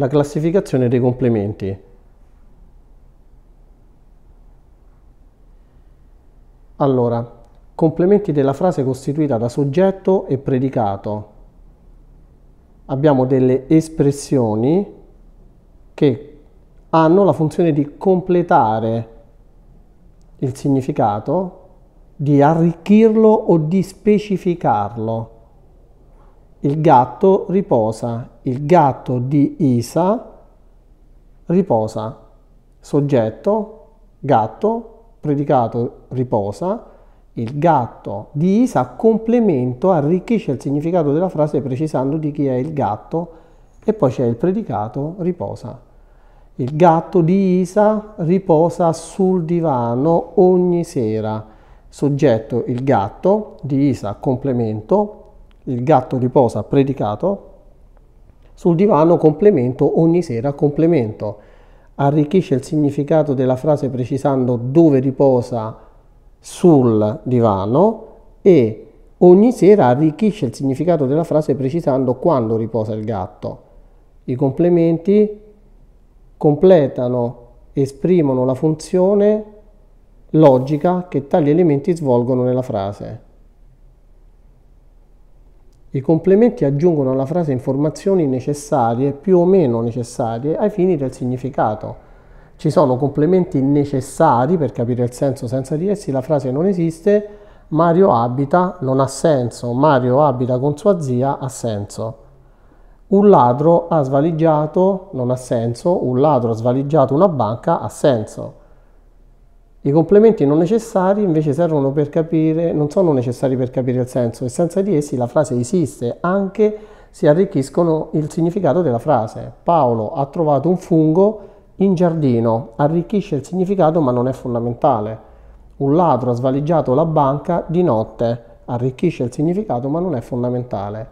la classificazione dei complementi. Allora, complementi della frase costituita da soggetto e predicato. Abbiamo delle espressioni che hanno la funzione di completare il significato, di arricchirlo o di specificarlo il gatto riposa, il gatto di Isa riposa, soggetto, gatto, predicato riposa, il gatto di Isa complemento arricchisce il significato della frase precisando di chi è il gatto e poi c'è il predicato riposa. Il gatto di Isa riposa sul divano ogni sera. Soggetto il gatto di Isa complemento il gatto riposa predicato, sul divano complemento ogni sera complemento. Arricchisce il significato della frase precisando dove riposa sul divano e ogni sera arricchisce il significato della frase precisando quando riposa il gatto. I complementi completano, esprimono la funzione logica che tali elementi svolgono nella frase. I complementi aggiungono alla frase informazioni necessarie, più o meno necessarie, ai fini del significato. Ci sono complementi necessari per capire il senso senza di essi, la frase non esiste, Mario abita non ha senso, Mario abita con sua zia ha senso. Un ladro ha svaligiato non ha senso, un ladro ha svaligiato una banca ha senso. I complementi non necessari invece servono per capire, non sono necessari per capire il senso e senza di essi la frase esiste, anche se arricchiscono il significato della frase. Paolo ha trovato un fungo in giardino, arricchisce il significato ma non è fondamentale. Un ladro ha svaligiato la banca di notte, arricchisce il significato ma non è fondamentale.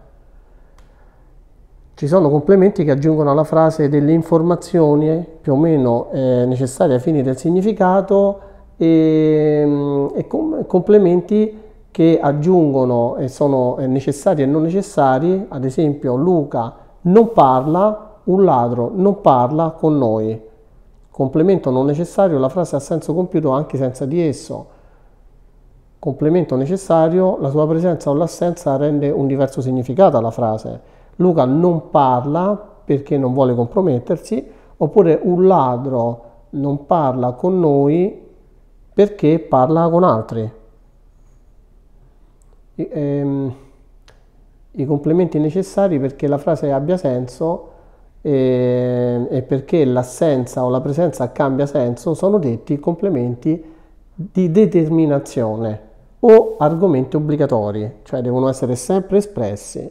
Ci sono complementi che aggiungono alla frase delle informazioni più o meno eh, necessarie ai fini del significato e, mm, e com complementi che aggiungono e sono necessari e non necessari, ad esempio Luca non parla, un ladro non parla con noi. Complemento non necessario, la frase ha senso compiuto anche senza di esso. Complemento necessario, la sua presenza o l'assenza rende un diverso significato alla frase. Luca non parla perché non vuole compromettersi, oppure un ladro non parla con noi perché parla con altri. I, ehm, i complementi necessari perché la frase abbia senso e, ehm, e perché l'assenza o la presenza cambia senso sono detti complementi di determinazione o argomenti obbligatori, cioè devono essere sempre espressi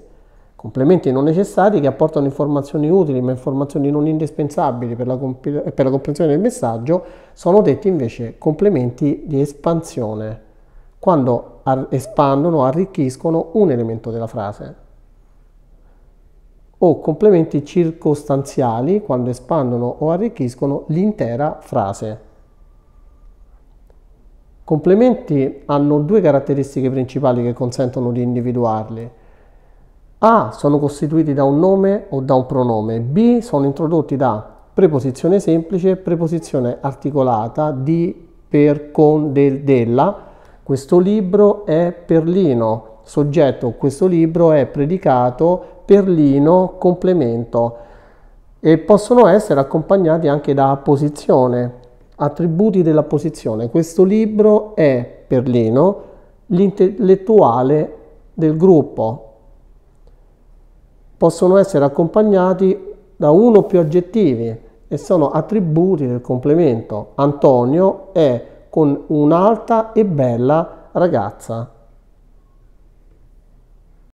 complementi non necessari che apportano informazioni utili ma informazioni non indispensabili per la, per la comprensione del messaggio, sono detti invece complementi di espansione, quando ar espandono, arricchiscono un elemento della frase. O complementi circostanziali, quando espandono o arricchiscono l'intera frase. Complementi hanno due caratteristiche principali che consentono di individuarli. A sono costituiti da un nome o da un pronome, B sono introdotti da preposizione semplice, preposizione articolata, di, per, con, del, della. Questo libro è Perlino, soggetto questo libro è predicato, Perlino, complemento. E possono essere accompagnati anche da posizione, attributi della posizione. Questo libro è Perlino, l'intellettuale del gruppo, possono essere accompagnati da uno o più aggettivi e sono attributi del complemento. Antonio è con un'alta e bella ragazza.